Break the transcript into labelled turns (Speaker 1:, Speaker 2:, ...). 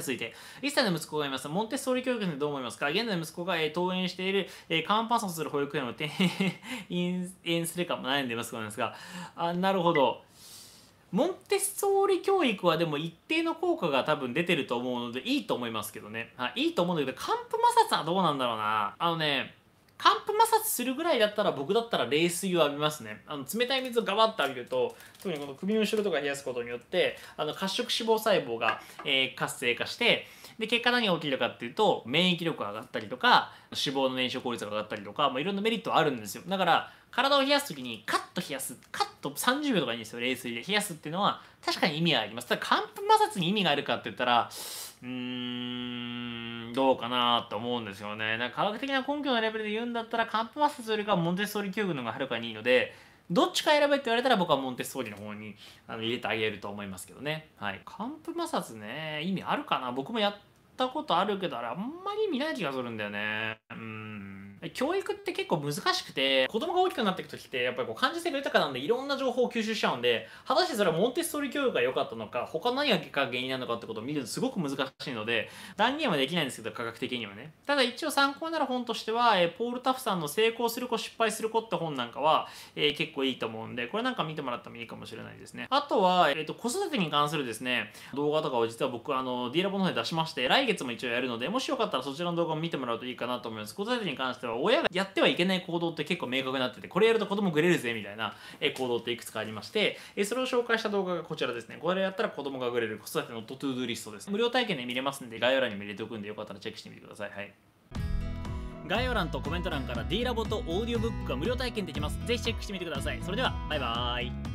Speaker 1: 続いて、1歳の息子がいます。モンテッソーリ教育でどう思いますか現在息子が、えー、登園している、えー、カンパソする保育園を転園するかも悩んでいますが、あなるほど。モンテッソーリ教育はでも一定の効果が多分出てると思うので、いいと思いますけどね。はい、いいと思うんだけど、カンプ摩擦はどうなんだろうな。あのね、寒風摩擦するぐらいだったら僕だったら冷水を浴びますねあの冷たい水をガバッと浴びると特にこの首の後ろとか冷やすことによってあの褐色脂肪細胞が、えー、活性化してで結果何が起きるかっていうと免疫力が上がったりとか脂肪の燃焼効率が上がったりとか、まあ、いろんなメリットあるんですよだから体を冷やす時にカッと冷やすカッと30秒とかいいんですよ冷水で冷やすっていうのは確かに意味はありますただ寒風摩擦に意味があるかって言ったらうーんどうかなと思うんですよね。なんか科学的な根拠のレベルで言うんだったらカンプマスよりかモンテッソーリ教育の方がはるかにいいのでどっちか選べって言われたら僕はモンテッソーリの方にあの入れてあげると思いますけどね。はい。カンプ摩擦ね、意味あるかな僕もやったことあるけど、あれあんまり意味ない気がするんだよね。うん。教育って結構難しくて、子供が大きくなっていく時って、やっぱりこう感受性が豊かなんで、いろんな情報を吸収しちゃうんで、果たしてそれはモンテッソーリ教育が良かったのか、他何が原因なのかってことを見るとすごく難しいので、断言はできないんですけど、科学的にはね。ただ一応参考になる本としては、えポール・タフさんの成功する子、失敗する子って本なんかは、えー、結構いいと思うんで、これなんか見てもらってもいいかもしれないですね。あとは、えっ、ー、と、子育てに関するですね、動画とかを実は僕、あの、D ラボの方で出しまして、来月も一応やるので、もしよかったらそちらの動画も見てもらうといいかなと思います。子育てに関しては親がやってはいけない行動って結構明確になっててこれやると子供グレるぜみたいな行動っていくつかありましてそれを紹介した動画がこちらですねこれやったら子供がグレる子育てのトゥードゥリストです無料体験で見れますんで概要欄にも入れておくんでよかったらチェックしてみてくださいはい概要欄とコメント欄から D ラボとオーディオブックが無料体験できますぜひチェックしてみてくださいそれではバイバーイ